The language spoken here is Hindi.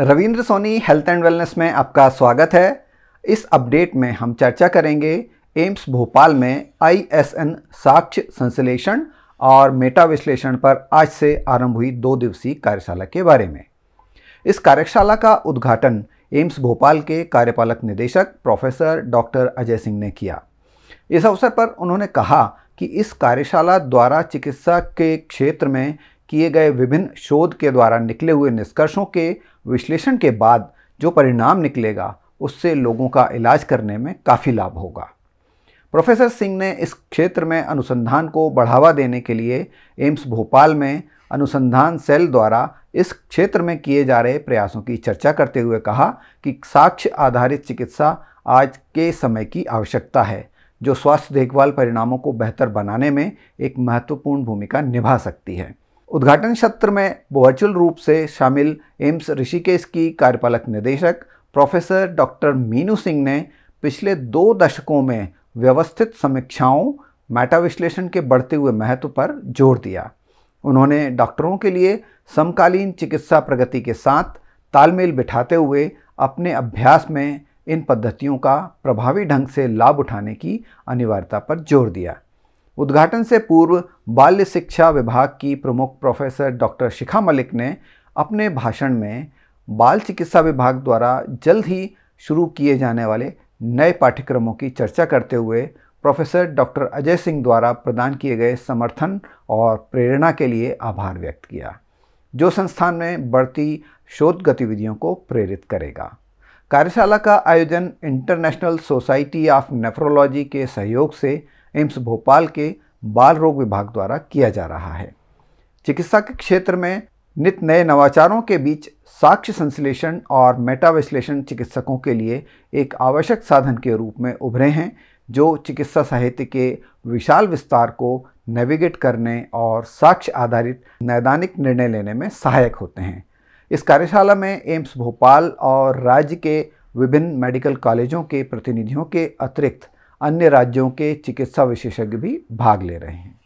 Ravindra Soni health and wellness में आपका स्वागत है इस अपडेट में हम चर्चा करेंगे एम्स भोपाल में आईएसएन साक्ष्य संश्लेषण और मेटा विश्लेषण पर आज से आरंभ हुई दो दिवसीय कार्यशाला के बारे में इस कार्यशाला का उद्घाटन एम्स भोपाल के कार्यपालक निदेशक प्रोफेसर डॉक्टर अजय सिंह ने किया इस अवसर पर उन्होंने कहा कि इस कार्यशाला द्वारा चिकित्सा के क्षेत्र में किए गए विभिन्न शोध के द्वारा निकले हुए निष्कर्षों के विश्लेषण के बाद जो परिणाम निकलेगा उससे लोगों का इलाज करने में काफ़ी लाभ होगा प्रोफेसर सिंह ने इस क्षेत्र में अनुसंधान को बढ़ावा देने के लिए एम्स भोपाल में अनुसंधान सेल द्वारा इस क्षेत्र में किए जा रहे प्रयासों की चर्चा करते हुए कहा कि साक्ष्य आधारित चिकित्सा आज के समय की आवश्यकता है जो स्वास्थ्य देखभाल परिणामों को बेहतर बनाने में एक महत्वपूर्ण भूमिका निभा सकती है उद्घाटन सत्र में वर्चुअल रूप से शामिल एम्स ऋषिकेश की कार्यपालक निदेशक प्रोफेसर डॉक्टर मीनू सिंह ने पिछले दो दशकों में व्यवस्थित समीक्षाओं मेटा विश्लेषण के बढ़ते हुए महत्व पर जोर दिया उन्होंने डॉक्टरों के लिए समकालीन चिकित्सा प्रगति के साथ तालमेल बिठाते हुए अपने अभ्यास में इन पद्धतियों का प्रभावी ढंग से लाभ उठाने की अनिवार्यता पर जोर दिया उद्घाटन से पूर्व बाल्य शिक्षा विभाग की प्रमुख प्रोफेसर डॉक्टर शिखा मलिक ने अपने भाषण में बाल चिकित्सा विभाग द्वारा जल्द ही शुरू किए जाने वाले नए पाठ्यक्रमों की चर्चा करते हुए प्रोफेसर डॉक्टर अजय सिंह द्वारा प्रदान किए गए समर्थन और प्रेरणा के लिए आभार व्यक्त किया जो संस्थान में बढ़ती शोध गतिविधियों को प्रेरित करेगा कार्यशाला का आयोजन इंटरनेशनल सोसाइटी ऑफ नेफ्रोलॉजी के सहयोग से एम्स भोपाल के बाल रोग विभाग द्वारा किया जा रहा है चिकित्सा के क्षेत्र में नित नए नवाचारों के बीच साक्ष्य संश्लेषण और मेटा विश्लेषण चिकित्सकों के लिए एक आवश्यक साधन के रूप में उभरे हैं जो चिकित्सा साहित्य के विशाल विस्तार को नेविगेट करने और साक्ष्य आधारित नैदानिक निर्णय लेने में सहायक होते हैं इस कार्यशाला में एम्स भोपाल और राज्य के विभिन्न मेडिकल कॉलेजों के प्रतिनिधियों के अतिरिक्त अन्य राज्यों के चिकित्सा विशेषज्ञ भी भाग ले रहे हैं